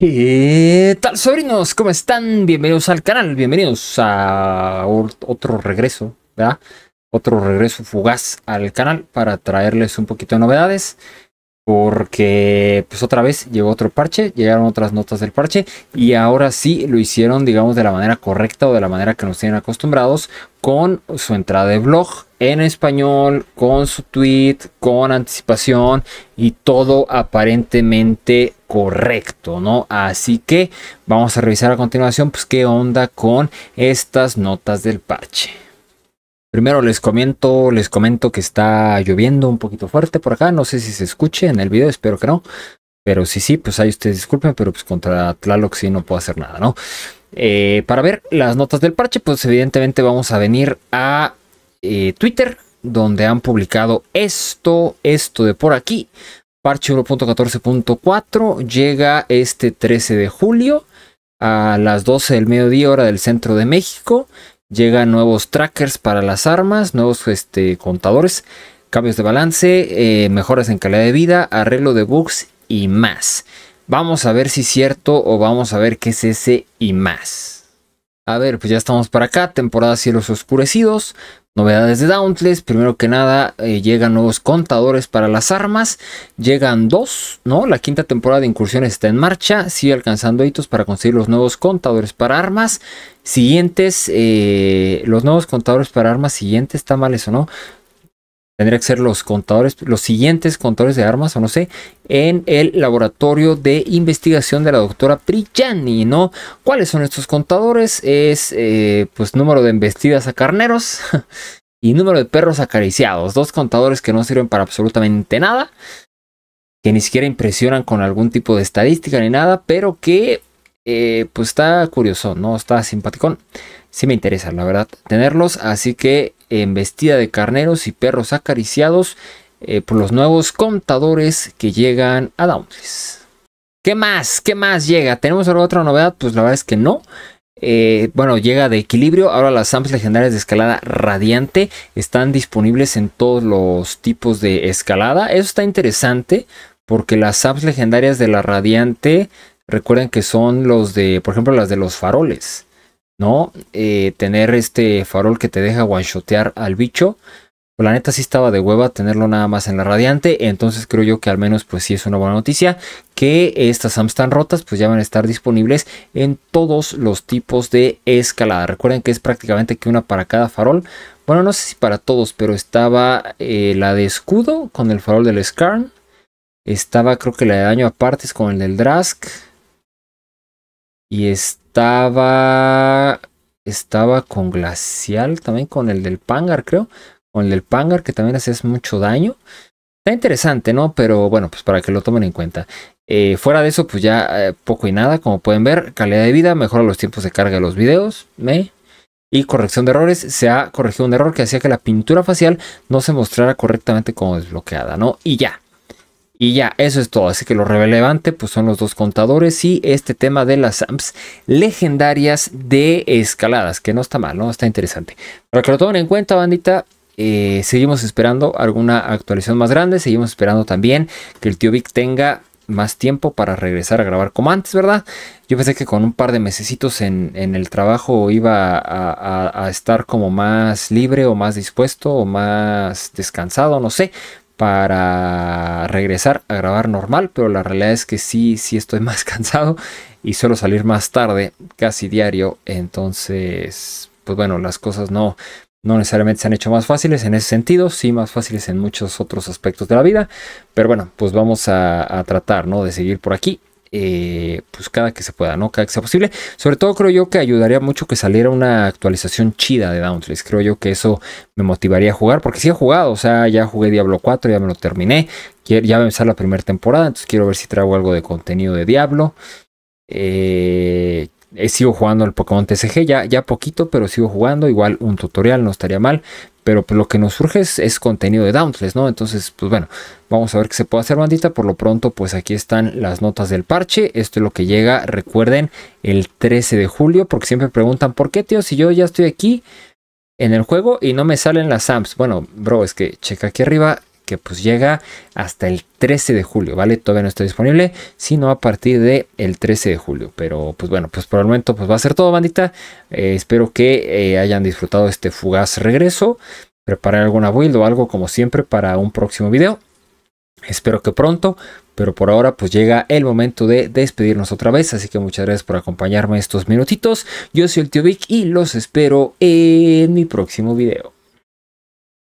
¿Qué tal sobrinos? ¿Cómo están? Bienvenidos al canal, bienvenidos a otro regreso, ¿verdad? Otro regreso fugaz al canal para traerles un poquito de novedades porque pues otra vez llegó otro parche, llegaron otras notas del parche y ahora sí lo hicieron digamos de la manera correcta o de la manera que nos tienen acostumbrados con su entrada de blog en español, con su tweet, con anticipación y todo aparentemente correcto, ¿no? Así que vamos a revisar a continuación pues qué onda con estas notas del parche. Primero les comento, les comento que está lloviendo un poquito fuerte por acá. No sé si se escuche en el video, espero que no. Pero sí, sí, pues ahí ustedes disculpen, pero pues contra Tlaloc sí no puedo hacer nada, ¿no? Eh, para ver las notas del parche, pues evidentemente vamos a venir a eh, Twitter, donde han publicado esto, esto de por aquí. Parche 1.14.4 llega este 13 de julio a las 12 del mediodía hora del centro de México Llegan nuevos trackers para las armas, nuevos este, contadores, cambios de balance, eh, mejoras en calidad de vida, arreglo de bugs y más. Vamos a ver si es cierto o vamos a ver qué es ese y más. A ver, pues ya estamos para acá, temporada cielos oscurecidos. Novedades de Dauntless, primero que nada eh, llegan nuevos contadores para las armas, llegan dos, ¿no? La quinta temporada de incursiones está en marcha, sigue alcanzando hitos para conseguir los nuevos contadores para armas. Siguientes, eh, los nuevos contadores para armas siguientes, está mal eso, ¿no? tendría que ser los contadores, los siguientes contadores de armas, o no sé, en el laboratorio de investigación de la doctora Prigiani, ¿no? ¿Cuáles son estos contadores? Es, eh, pues, número de embestidas a carneros y número de perros acariciados. Dos contadores que no sirven para absolutamente nada, que ni siquiera impresionan con algún tipo de estadística ni nada, pero que, eh, pues, está curioso, ¿no? Está simpaticón. Sí me interesa, la verdad, tenerlos, así que vestida de carneros y perros acariciados eh, por los nuevos contadores que llegan a Dauntless. ¿Qué más? ¿Qué más llega? ¿Tenemos ahora otra novedad? Pues la verdad es que no. Eh, bueno, llega de equilibrio. Ahora las amps legendarias de escalada radiante están disponibles en todos los tipos de escalada. Eso está interesante porque las amps legendarias de la radiante, recuerden que son los de, por ejemplo, las de los faroles. ¿no? Eh, tener este farol que te deja shotear al bicho. Pues, la neta sí estaba de hueva tenerlo nada más en la radiante. Entonces creo yo que al menos pues sí es una buena noticia. Que estas AMS rotas pues ya van a estar disponibles en todos los tipos de escalada. Recuerden que es prácticamente que una para cada farol. Bueno, no sé si para todos, pero estaba eh, la de escudo con el farol del skarn Estaba creo que la de daño a partes con el del Drask. Y estaba. Estaba con Glacial, también con el del Pangar, creo. Con el del Pangar, que también haces mucho daño. Está interesante, ¿no? Pero bueno, pues para que lo tomen en cuenta. Eh, fuera de eso, pues ya eh, poco y nada. Como pueden ver, calidad de vida, mejora los tiempos de carga de los videos. Y corrección de errores. Se ha corregido un error que hacía que la pintura facial no se mostrara correctamente como desbloqueada, ¿no? Y ya. Y ya, eso es todo. Así que lo relevante pues son los dos contadores y este tema de las amps legendarias de escaladas, que no está mal, ¿no? Está interesante. Para que lo tomen en cuenta, bandita, eh, seguimos esperando alguna actualización más grande. Seguimos esperando también que el tío Vic tenga más tiempo para regresar a grabar como antes, ¿verdad? Yo pensé que con un par de mesecitos en, en el trabajo iba a, a, estar como más libre o más dispuesto o más descansado, no sé para regresar a grabar normal, pero la realidad es que sí, sí estoy más cansado y suelo salir más tarde, casi diario, entonces, pues bueno, las cosas no, no necesariamente se han hecho más fáciles en ese sentido, sí más fáciles en muchos otros aspectos de la vida, pero bueno, pues vamos a, a tratar, ¿no? De seguir por aquí eh, pues cada que se pueda, ¿no? Cada que sea posible. Sobre todo creo yo que ayudaría mucho que saliera una actualización chida de Dauntless. Creo yo que eso me motivaría a jugar, porque si he jugado, o sea, ya jugué Diablo 4, ya me lo terminé. ya va a empezar la primera temporada, entonces quiero ver si traigo algo de contenido de Diablo. Eh, eh, sigo jugando El Pokémon TCG, ya, ya poquito, pero sigo jugando. Igual un tutorial no estaría mal pero pues, lo que nos surge es, contenido de Dauntless, ¿no? Entonces, pues bueno, vamos a ver qué se puede hacer, bandita. Por lo pronto, pues aquí están las notas del parche. Esto es lo que llega, recuerden, el 13 de julio, porque siempre preguntan, ¿por qué, tío? Si yo ya estoy aquí en el juego y no me salen las AMPs. Bueno, bro, es que checa aquí arriba, que pues llega hasta el 13 de julio, ¿vale? Todavía no está disponible, sino a partir del el 13 de julio. Pero pues bueno, pues por el momento pues va a ser todo, bandita. Eh, espero que eh, hayan disfrutado este fugaz regreso. Preparar alguna build o algo como siempre para un próximo video. Espero que pronto, pero por ahora pues llega el momento de despedirnos otra vez, así que muchas gracias por acompañarme estos minutitos. Yo soy el tío Vic y los espero en mi próximo video.